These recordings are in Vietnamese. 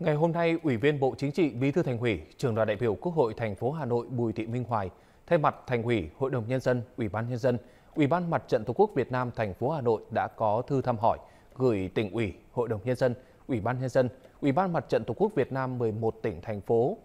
Ngày hôm nay, Ủy viên Bộ Chính trị, Bí thư Thành ủy, Trường đoàn đại biểu Quốc hội thành phố Hà Nội Bùi Thị Minh Hoài thay mặt Thành ủy, Hội đồng nhân dân, Ủy ban nhân dân, Ủy ban Mặt trận Tổ quốc Việt Nam thành phố Hà Nội đã có thư thăm hỏi gửi tỉnh ủy, Hội đồng nhân dân, Ủy ban nhân dân, Ủy ban Mặt trận Tổ quốc Việt Nam 11 tỉnh thành phố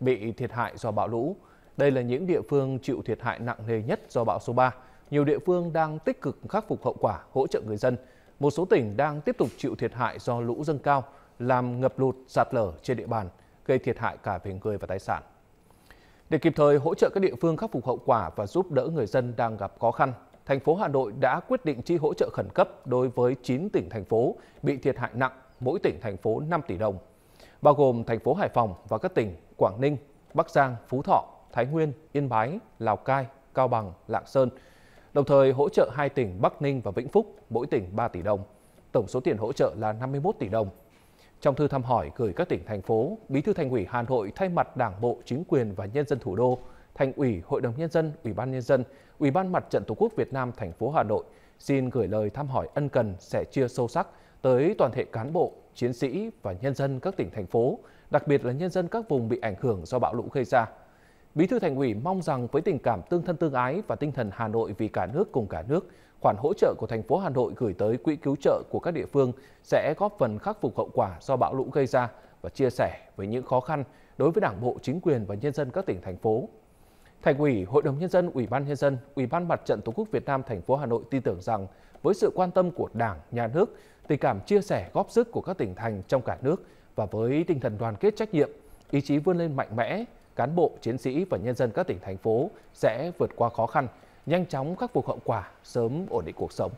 bị thiệt hại do bão lũ. Đây là những địa phương chịu thiệt hại nặng nề nhất do bão số 3. Nhiều địa phương đang tích cực khắc phục hậu quả, hỗ trợ người dân. Một số tỉnh đang tiếp tục chịu thiệt hại do lũ dâng cao làm ngập lụt, sạt lở trên địa bàn, gây thiệt hại cả về người và tài sản. Để kịp thời hỗ trợ các địa phương khắc phục hậu quả và giúp đỡ người dân đang gặp khó khăn, thành phố Hà Nội đã quyết định chi hỗ trợ khẩn cấp đối với 9 tỉnh thành phố bị thiệt hại nặng, mỗi tỉnh thành phố 5 tỷ đồng, bao gồm thành phố Hải Phòng và các tỉnh Quảng Ninh, Bắc Giang, Phú Thọ, Thái Nguyên, Yên Bái, Lào Cai, Cao Bằng, Lạng Sơn, đồng thời hỗ trợ hai tỉnh Bắc Ninh và Vĩnh Phúc, mỗi tỉnh 3 tỷ đồng. Tổng số tiền hỗ trợ là 51 tỷ đồng trong thư thăm hỏi gửi các tỉnh thành phố, Bí thư Thành ủy Hà Nội thay mặt Đảng bộ, chính quyền và nhân dân thủ đô, Thành ủy, Hội đồng nhân dân, Ủy ban nhân dân, Ủy ban Mặt trận Tổ quốc Việt Nam thành phố Hà Nội xin gửi lời thăm hỏi ân cần, sẻ chia sâu sắc tới toàn thể cán bộ, chiến sĩ và nhân dân các tỉnh thành phố, đặc biệt là nhân dân các vùng bị ảnh hưởng do bão lũ gây ra. Bí thư Thành ủy mong rằng với tình cảm tương thân tương ái và tinh thần Hà Nội vì cả nước cùng cả nước, khoản hỗ trợ của thành phố Hà Nội gửi tới quỹ cứu trợ của các địa phương sẽ góp phần khắc phục hậu quả do bão lũ gây ra và chia sẻ với những khó khăn đối với Đảng bộ, chính quyền và nhân dân các tỉnh thành phố. Thành ủy, Hội đồng nhân dân, Ủy ban nhân dân, Ủy ban Mặt trận Tổ quốc Việt Nam thành phố Hà Nội tin tưởng rằng với sự quan tâm của Đảng, nhà nước, tình cảm chia sẻ góp sức của các tỉnh thành trong cả nước và với tinh thần đoàn kết trách nhiệm, ý chí vươn lên mạnh mẽ, cán bộ, chiến sĩ và nhân dân các tỉnh thành phố sẽ vượt qua khó khăn, nhanh chóng khắc phục hậu quả, sớm ổn định cuộc sống.